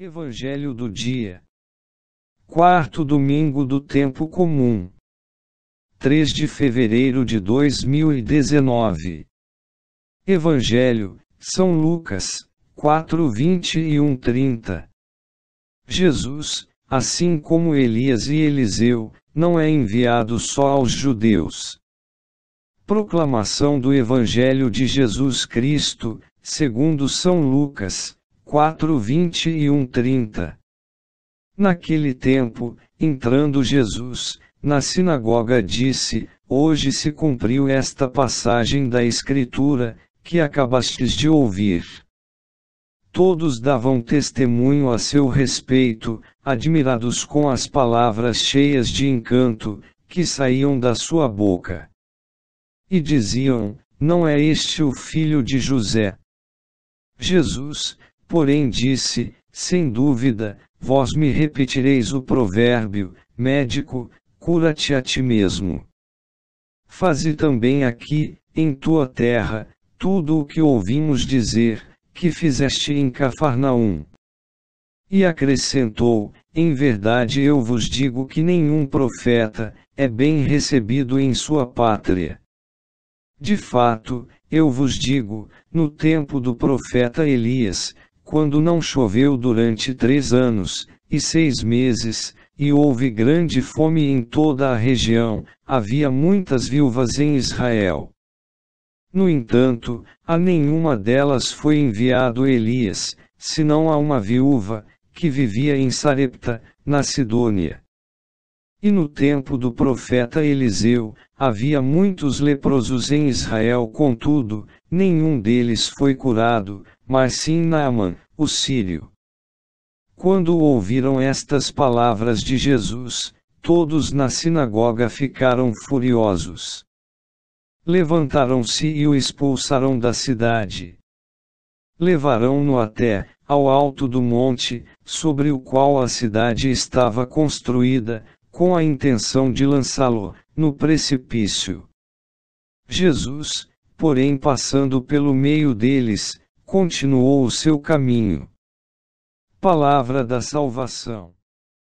Evangelho do dia. Quarto domingo do tempo comum. 3 de fevereiro de 2019. Evangelho, São Lucas, 4, 21, 30. Jesus, assim como Elias e Eliseu, não é enviado só aos judeus. Proclamação do Evangelho de Jesus Cristo, segundo São Lucas 4:21 30. Naquele tempo, entrando Jesus, na sinagoga disse: Hoje se cumpriu esta passagem da Escritura, que acabastes de ouvir. Todos davam testemunho a seu respeito, admirados com as palavras cheias de encanto, que saíam da sua boca. E diziam: Não é este o filho de José? Jesus, Porém disse, sem dúvida, vós me repetireis o provérbio, médico, cura-te a ti mesmo. Faze também aqui, em tua terra, tudo o que ouvimos dizer, que fizeste em Cafarnaum. E acrescentou: Em verdade eu vos digo que nenhum profeta é bem recebido em sua pátria. De fato, eu vos digo: no tempo do profeta Elias, quando não choveu durante três anos e seis meses, e houve grande fome em toda a região, havia muitas viúvas em Israel. No entanto, a nenhuma delas foi enviado Elias, senão a uma viúva, que vivia em Sarepta, na Sidônia. E no tempo do profeta Eliseu, havia muitos leprosos em Israel, contudo, nenhum deles foi curado, mas sim Naaman, o sírio. Quando ouviram estas palavras de Jesus, todos na sinagoga ficaram furiosos. Levantaram-se e o expulsaram da cidade. Levaram-no até, ao alto do monte, sobre o qual a cidade estava construída, com a intenção de lançá-lo no precipício. Jesus, porém, passando pelo meio deles, continuou o seu caminho. Palavra da Salvação.